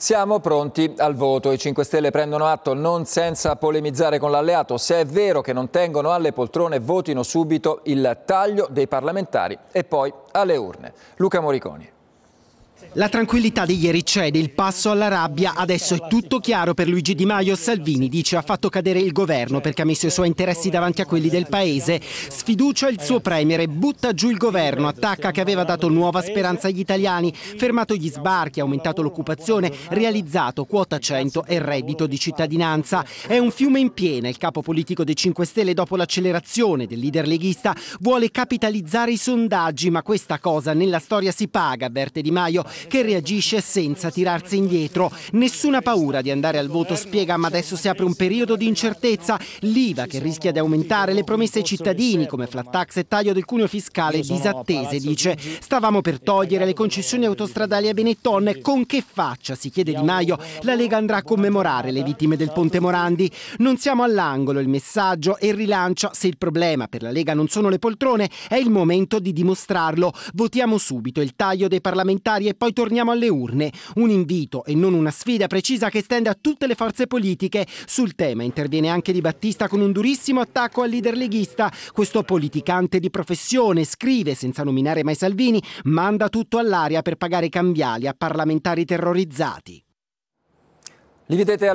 Siamo pronti al voto. I 5 Stelle prendono atto non senza polemizzare con l'alleato. Se è vero che non tengono alle poltrone, votino subito il taglio dei parlamentari e poi alle urne. Luca Moriconi. La tranquillità di ieri cede il passo alla rabbia adesso è tutto chiaro per Luigi Di Maio. Salvini dice ha fatto cadere il governo perché ha messo i suoi interessi davanti a quelli del paese. Sfiducia il suo premier e butta giù il governo. Attacca che aveva dato nuova speranza agli italiani, fermato gli sbarchi, aumentato l'occupazione, realizzato quota 100 e reddito di cittadinanza. È un fiume in piena. Il capo politico dei 5 Stelle dopo l'accelerazione del leader leghista vuole capitalizzare i sondaggi, ma questa cosa nella storia si paga, avverte Di Maio che reagisce senza tirarsi indietro. Nessuna paura di andare al voto, spiega, ma adesso si apre un periodo di incertezza. L'IVA che rischia di aumentare, le promesse ai cittadini come flat tax e taglio del cuneo fiscale disattese, dice. Stavamo per togliere le concessioni autostradali a Benetton. Con che faccia, si chiede Di Maio, la Lega andrà a commemorare le vittime del Ponte Morandi? Non siamo all'angolo, il messaggio e rilancio. se il problema per la Lega non sono le poltrone, è il momento di dimostrarlo. Votiamo subito il taglio dei parlamentari e poi torniamo alle urne. Un invito e non una sfida precisa che estende a tutte le forze politiche. Sul tema interviene anche Di Battista con un durissimo attacco al leader leghista. Questo politicante di professione scrive, senza nominare mai Salvini, manda tutto all'aria per pagare cambiali a parlamentari terrorizzati. Li vedete